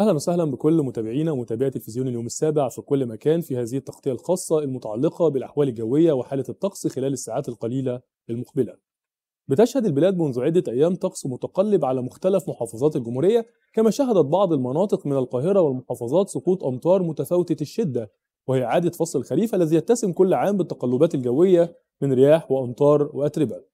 اهلا وسهلا بكل متابعينا ومتابعي تلفزيون اليوم السابع في كل مكان في هذه التغطيه الخاصه المتعلقه بالاحوال الجويه وحاله الطقس خلال الساعات القليله المقبله. بتشهد البلاد منذ عده ايام طقس متقلب على مختلف محافظات الجمهوريه كما شهدت بعض المناطق من القاهره والمحافظات سقوط امطار متفاوته الشده وهي عاده فصل الخريف الذي يتسم كل عام بالتقلبات الجويه من رياح وامطار واتربه.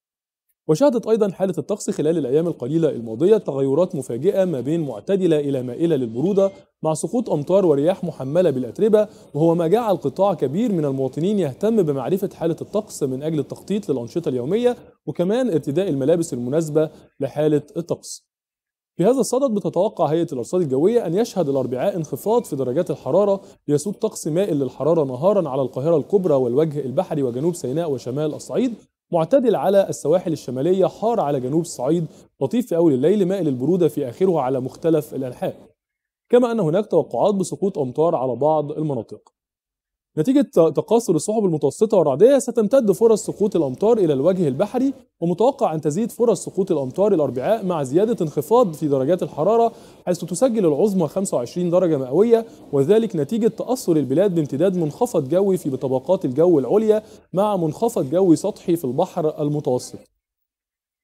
وشهدت أيضا حالة الطقس خلال الأيام القليلة الماضية تغيرات مفاجئة ما بين معتدلة إلى مائلة للبرودة مع سقوط أمطار ورياح محملة بالأتربة وهو ما جعل قطاع كبير من المواطنين يهتم بمعرفة حالة الطقس من أجل التخطيط للأنشطة اليومية وكمان ارتداء الملابس المناسبة لحالة الطقس في هذا الصدد بتتوقع هيئة الأرصاد الجوية أن يشهد الأربعاء انخفاض في درجات الحرارة ليسود طقس مائل للحرارة نهارا على القاهرة الكبرى والوجه البحري وجنوب سيناء وشمال الصعيد معتدل على السواحل الشمالية حار على جنوب الصعيد لطيف في أول الليل مائل البرودة في آخره على مختلف الأنحاء كما أن هناك توقعات بسقوط أمطار على بعض المناطق نتيجة تقاصر السحب المتوسطة والرعدية ستمتد فرص سقوط الأمطار إلى الوجه البحري ومتوقع أن تزيد فرص سقوط الأمطار الأربعاء مع زيادة انخفاض في درجات الحرارة حيث تسجل العظمى 25 درجة مئوية وذلك نتيجة تأثر البلاد بامتداد منخفض جوي في طبقات الجو العليا مع منخفض جوي سطحي في البحر المتوسط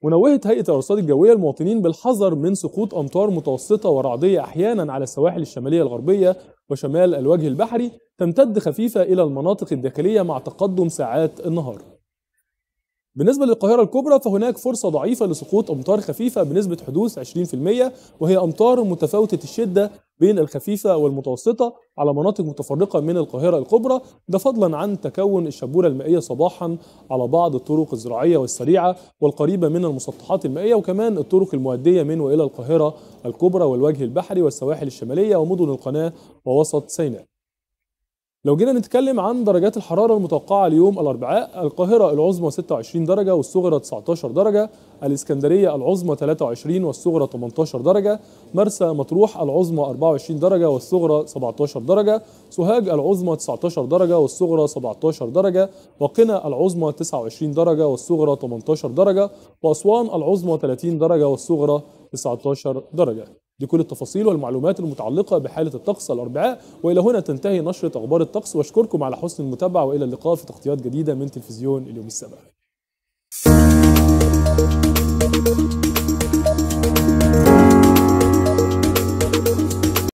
ونوهت هيئة الأرصاد الجوية المواطنين بالحذر من سقوط أمطار متوسطة ورعدية أحيانا على السواحل الشمالية الغربية وشمال الوجه البحري تمتد خفيفة إلى المناطق الداخلية مع تقدم ساعات النهار بالنسبة للقاهرة الكبرى فهناك فرصة ضعيفة لسقوط أمطار خفيفة بنسبة حدوث 20% وهي أمطار متفاوتة الشدة بين الخفيفة والمتوسطة على مناطق متفرقة من القاهرة الكبرى ده فضلا عن تكون الشبورة المائية صباحا على بعض الطرق الزراعية والسريعة والقريبة من المسطحات المائية وكمان الطرق المؤدية من وإلى القاهرة الكبرى والوجه البحري والسواحل الشمالية ومدن القناة ووسط سيناء لو جينا نتكلم عن درجات الحرارة المتوقعة ليوم الأربعاء القاهرة العظمى 26 درجة والصغرى 19 درجة الإسكندرية العظمى 23 والصغرى 18 درجة مرسى مطروح العظمى 24 درجة والصغرى 17 درجة سوهاج العظمى 19 درجة والصغرى 17 درجة وقنا العظمى 29 درجة والصغرى 18 درجة وأسوان العظمى 30 درجة والصغرى 19 درجة دي كل التفاصيل والمعلومات المتعلقة بحالة الطقس الأربعاء وإلى هنا تنتهي نشرة أخبار الطقس وأشكركم على حسن المتابعة وإلى اللقاء في تغطيات جديدة من تلفزيون اليوم السابع